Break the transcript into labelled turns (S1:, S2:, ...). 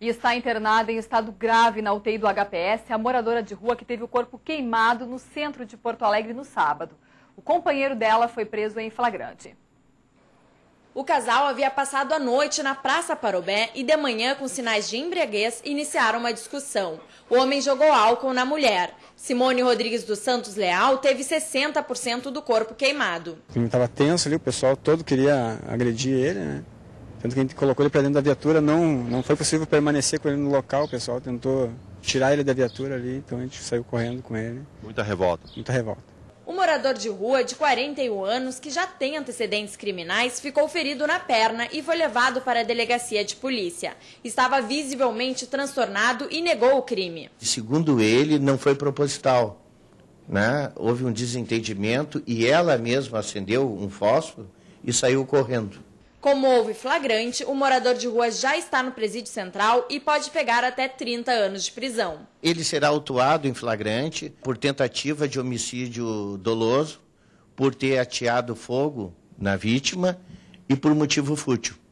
S1: e está internada em estado grave na UTI do HPS, a moradora de rua que teve o corpo queimado no centro de Porto Alegre no sábado. O companheiro dela foi preso em flagrante.
S2: O casal havia passado a noite na Praça Parobé e de manhã, com sinais de embriaguez, iniciaram uma discussão. O homem jogou álcool na mulher. Simone Rodrigues dos Santos Leal teve 60% do corpo queimado.
S3: O clima estava tenso ali, o pessoal todo queria agredir ele, né? Tanto que a gente colocou ele para dentro da viatura, não, não foi possível permanecer com ele no local, o pessoal tentou tirar ele da viatura ali, então a gente saiu correndo com ele. Muita revolta. Muita revolta.
S2: O morador de rua de 41 anos, que já tem antecedentes criminais, ficou ferido na perna e foi levado para a delegacia de polícia. Estava visivelmente transtornado e negou o crime.
S4: Segundo ele, não foi proposital. Né? Houve um desentendimento e ela mesma acendeu um fósforo e saiu correndo.
S2: Como houve flagrante, o morador de rua já está no presídio central e pode pegar até 30 anos de prisão.
S4: Ele será autuado em flagrante por tentativa de homicídio doloso, por ter ateado fogo na vítima e por motivo fútil.